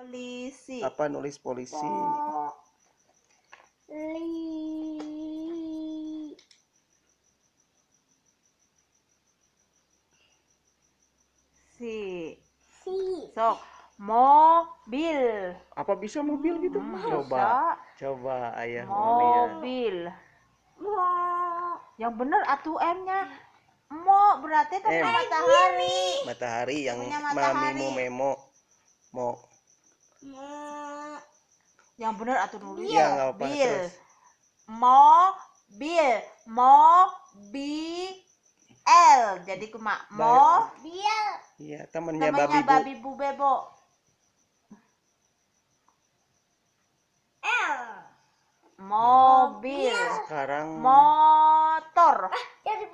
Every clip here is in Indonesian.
polisi apa nulis polisi poli si si so mobil apa bisa mobil gitu hmm, coba bisa. coba ayah mobil yang bener atu m nya mo berarti kan matahari matahari yang mami mo memo mo yang benar atau nulis ya nggak apa bil mo bi l jadi mo bil iya temannya, temennya babi, babi bu. bu bebo L mobil iya, sekarang motor ah, jadi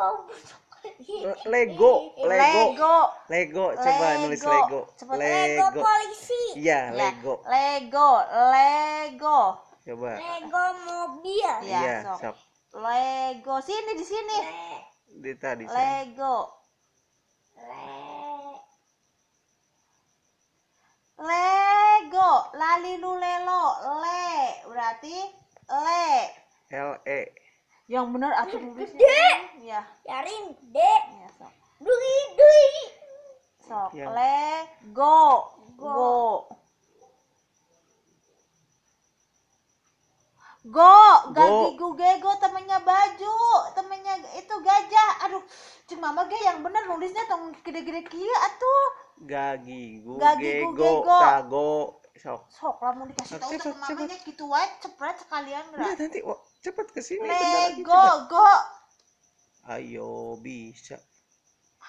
Lego Lego Lego Lego, coba Lego. nulis Lego. Cepet Lego. Lego polisi. Iya, ya. Lego. Lego, Lego. Coba. Lego mobil. Iya, ya, sok. sok. Lego sini di sini. Di tadi sini. Lego. Lego, lali lelo le berarti le. L E. Yang benar aku hmm, tulis. D. Ya. Yarin D. Ya, sok. Dui, dui, Sok. Le go. Go. Go. go. Gagi guge go temennya baju, temennya itu gajah. Aduh, cuma mama yang bener nulisnya tong gede-gede kia atuh. Gagi guge go. go. Tago. Sok. lah mau dikasih tau sama mamanya gitu wae cepet sekalian lah. Nah, nanti oh, cepet ke sini Le go go. Ayo bisa.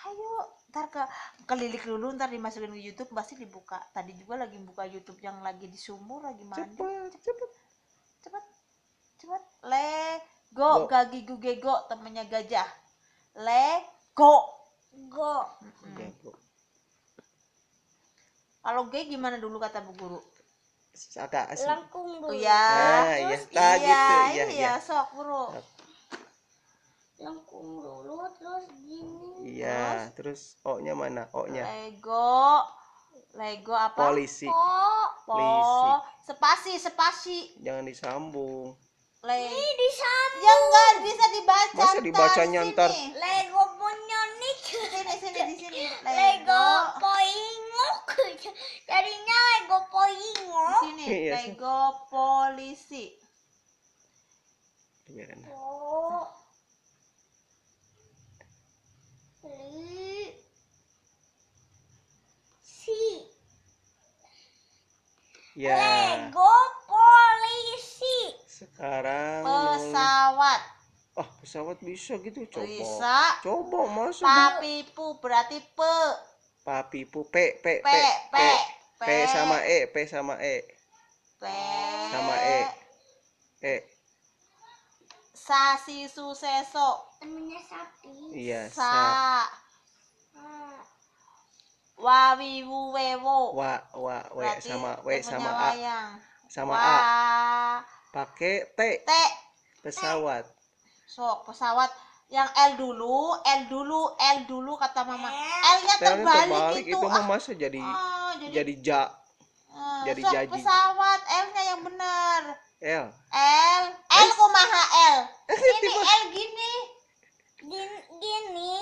Ayo ntar ke kelilik dulu ntar dimasukin ke YouTube pasti dibuka tadi juga lagi buka YouTube yang lagi di sumur lagi mandi cepet cepet cepet cepet le go, gagi temennya gajah Lego go go kalau g gimana dulu kata bu guru langkung bu ya, ah, ya ya. Terus, ya, iya, gitu, iya, iya, iya, sok bro. Sok yang kung dulu terus gini iya terus, terus o nya mana o nya lego lego apa polisi po, polisi sepasi sepasi jangan disambung Lego. Ini disambung. Ya enggak bisa dibaca. Masa dibacanya ntar. Lego punya nih. Sini sini di sini. Lego, Lego poingok. Jadinya Lego poingok. Di sini iya, Lego polisi. Biar Ya. Lego polisi. Sekarang pesawat. Ah, oh, pesawat bisa gitu coba. Bisa. Coba Papi pu berarti pe. Papi pu p p p p, pe, p sama e p sama e. P sama e. E. Sasi suseso. Temennya sapi. Iya, sa. sa we wo wa wa we Berarti sama we sama a sama wa. a pakai t t pesawat sok pesawat yang L dulu, L dulu, L dulu kata mama. L-nya terbalik, terbalik itu. Itu mama jadi, oh, jadi jadi ja. Ah, jadi so, jadi. pesawat L-nya yang benar. L. L. L kumaha L. Ini L gini. Gini. gini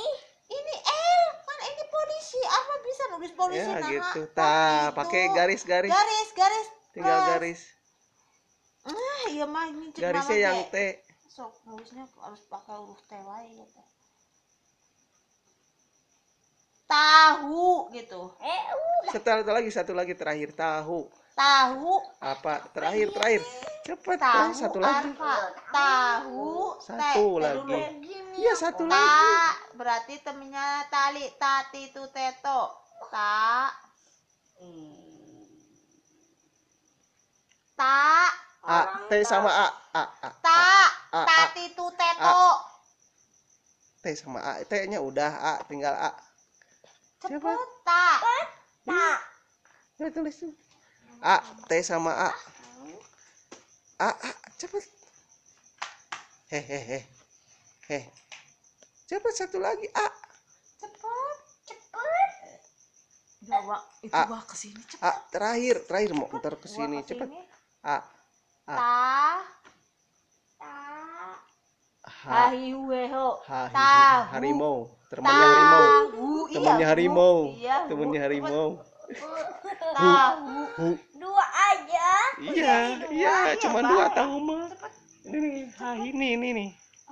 apa bisa nulis polisi ya, nah, gitu. pakai garis-garis. Garis-garis. Tinggal garis. Ah, iya mah ini Garisnya yang T. Sok nulisnya harus pakai huruf T lain gitu. Tahu gitu. Eh, Setelah itu lagi satu lagi terakhir tahu. Tahu. Apa? Terakhir terakhir. terakhir Cepat tahu, eh, satu kan, lagi. Tahu. Satu te. lagi. Iya satu ta, lagi. Berarti temennya tali tati tu teto. Hmm. Ta. Ta. A, T sama A. A, A. Ta. A, a, tati tu teto. T sama A. T-nya udah A, tinggal A. Cepet. Ta. Ta. Ya, tulis. A, T sama A ah, ah cepat hehehe he cepat satu lagi ah cepat cepat bawa, wak, itu ah, wak kesini cepat ah, terakhir terakhir mau ntar kesini cepat ah, ah. ta ta ha, Haiweho. Ha, Harimau. Temannya harimau. Iya, Temannya harimau. Iya, Temannya harimau tahu dua aja iya iya ya, cuma dua tahu mah ini nih ha ini ini nih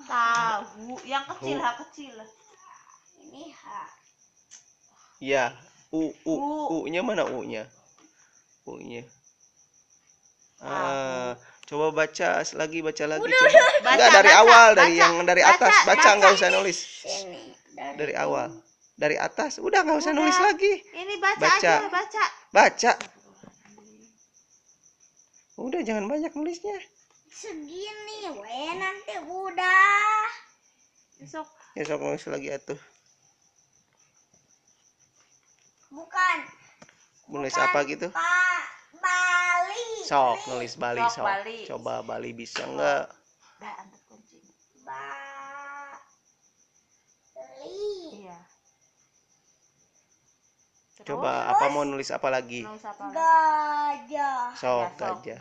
tahu yang kecil ha kecil ini ha iya u u u nya mana u nya u nya ah coba baca lagi baca lagi baca, enggak dari awal dari yang dari atas baca, enggak nggak usah nulis dari awal dari atas udah nggak usah udah. nulis lagi ini baca, baca aja baca baca udah jangan banyak nulisnya segini we nanti udah besok besok nulis lagi atuh bukan nulis apa gitu ba Bali sok nulis Bali sok, sok. Bali. coba Bali bisa nggak Terus, Coba apa mau nulis apa lagi? Nulis apa lagi? Gajah. So, ya, so, gajah.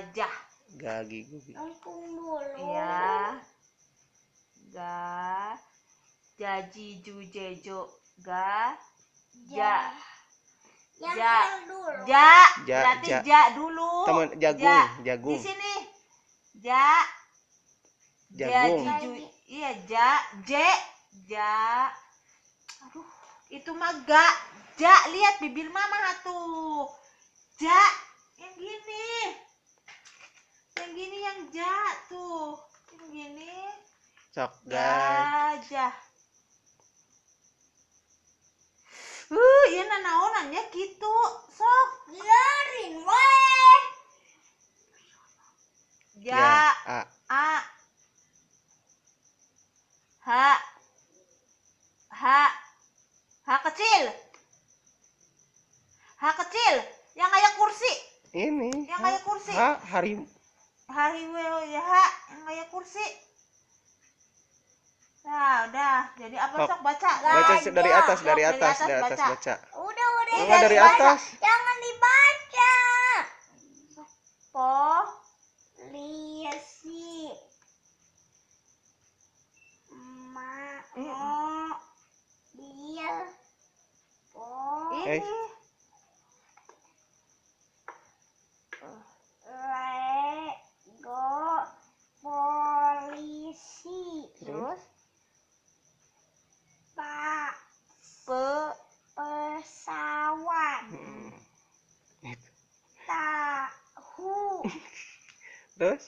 Gajah. Gagi gugi. Iya. Ga jaji jujejo gajah ga ja. Ja. Ja. Ja. ja. ja. dulu. Teman jagung, ja. jagung. Di sini. Ja. Jagung. Jaji iya ja, je, ja. Aduh, itu mah ga Jak, lihat bibir mama tuh. Jak, yang gini. Yang gini yang jak tuh. Yang gini. Sok gajah. Uh, iya nanaonannya gitu. Sok. Biarin weh. Ya, ya, a. a. h h Ha kecil. Hak kecil yang kayak kursi. Ini. Yang kayak kursi. Ha, hari hari ya ha, yang kayak kursi. Nah, udah. Jadi apa sok baca? Baca dari atas, dari atas, dari atas, baca. baca. Udah, udah. Oh, udah dari atas. Jangan dibaca. Po liasi. Ma. Mm. Dia. Po. Eh. terus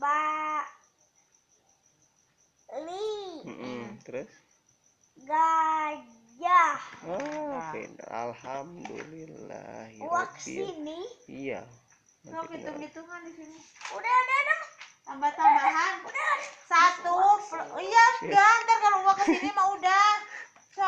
ba li mm -mm. terus gajah oh ah, pindah alhamdulillah sini iya mau hitung-hitungan di sini. Udah, udah, udah. Tambah-tambahan. Udah. Satu. Iya, enggak Ntar kalau gua kesini mah udah.